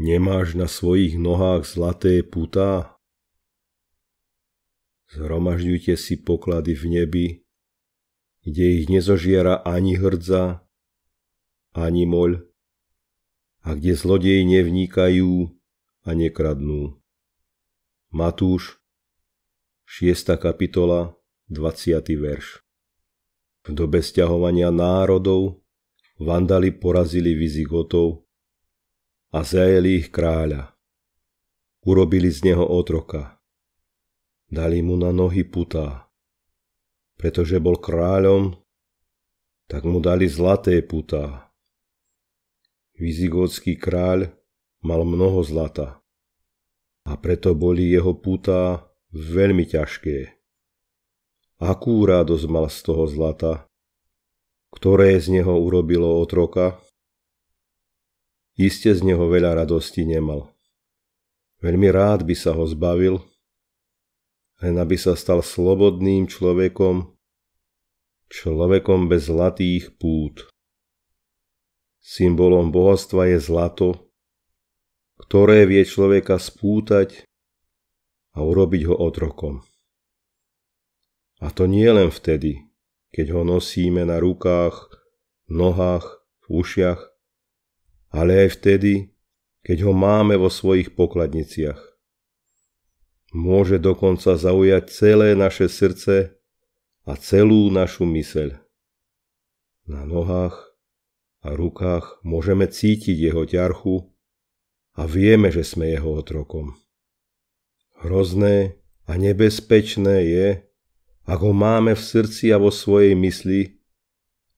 Nemáš na svojich nohách zlaté putá? Zhromažďujte si poklady v nebi, kde ich nezožiera ani hrdza, ani moľ, a kde zlodeji nevnikajú a nekradnú. Matúš 6. kapitola 20. verš V dobe stiahovania národov vandali porazili Vizigotov a zajeli ich kráľa. Urobili z neho otroka. Dali mu na nohy putá. Pretože bol kráľom, tak mu dali zlaté putá. Vizigótsky kráľ mal mnoho zlata a preto boli jeho putá veľmi ťažké. Akú radosť mal z toho zlata, ktoré z neho urobilo otroka, iste z neho veľa radosti nemal. Veľmi rád by sa ho zbavil, len aby sa stal slobodným človekom, človekom bez zlatých pút. Symbolom bohatstva je zlato, ktoré vie človeka spútať a urobiť ho otrokom. A to nie len vtedy, keď ho nosíme na rukách, nohách, v ušiach, ale aj vtedy, keď ho máme vo svojich pokladniciach. Môže dokonca zaujať celé naše srdce a celú našu myseľ. Na nohách a rukách môžeme cítiť jeho ťarchu a vieme, že sme jeho otrokom. Hrozné a nebezpečné je, ak ho máme v srdci a vo svojej mysli,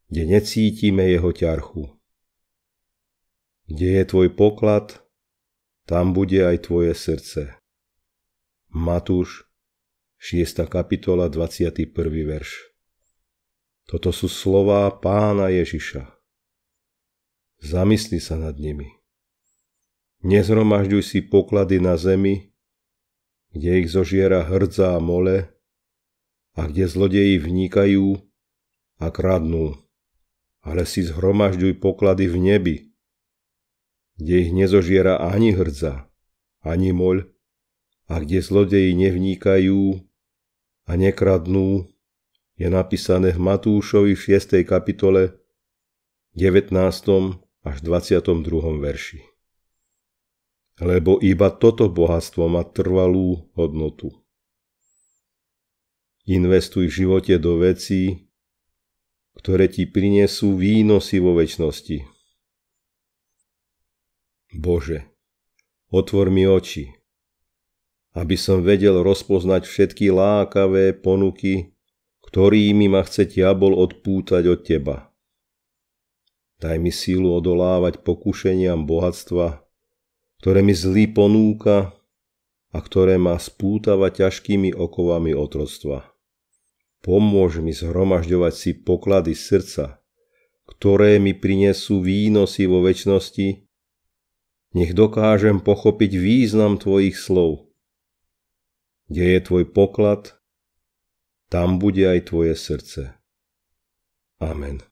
kde necítime jeho ťarchu. Kde je tvoj poklad, tam bude aj tvoje srdce. Matúš, 6. kapitola, 21. verš. Toto sú slová pána Ježiša. Zamysli sa nad nimi. Nezhromažďuj si poklady na zemi, kde ich zožiera hrdza a mole, a kde zlodeji vnikajú a kradnú. Ale si zhromažďuj poklady v nebi, kde ich nezožiera ani hrdza, ani moľ, a kde zlodeji nevnikajú a nekradnú, je napísané v Matúšovi 6. kapitole 19. až 22. verši. Lebo iba toto bohatstvo má trvalú hodnotu. Investuj v živote do vecí, ktoré ti prinesú výnosy vo väčšnosti. Bože, otvor mi oči, aby som vedel rozpoznať všetky lákavé ponuky, ktorými ma chce diabol odpútať od Teba. Daj mi sílu odolávať pokušeniam bohatstva, ktoré mi zlý ponúka a ktoré ma spútava ťažkými okovami otroctva. Pomôž mi zhromažďovať si poklady srdca, ktoré mi prinesú výnosy vo väčšnosti nech dokážem pochopiť význam tvojich slov. Kde je tvoj poklad, tam bude aj tvoje srdce. Amen.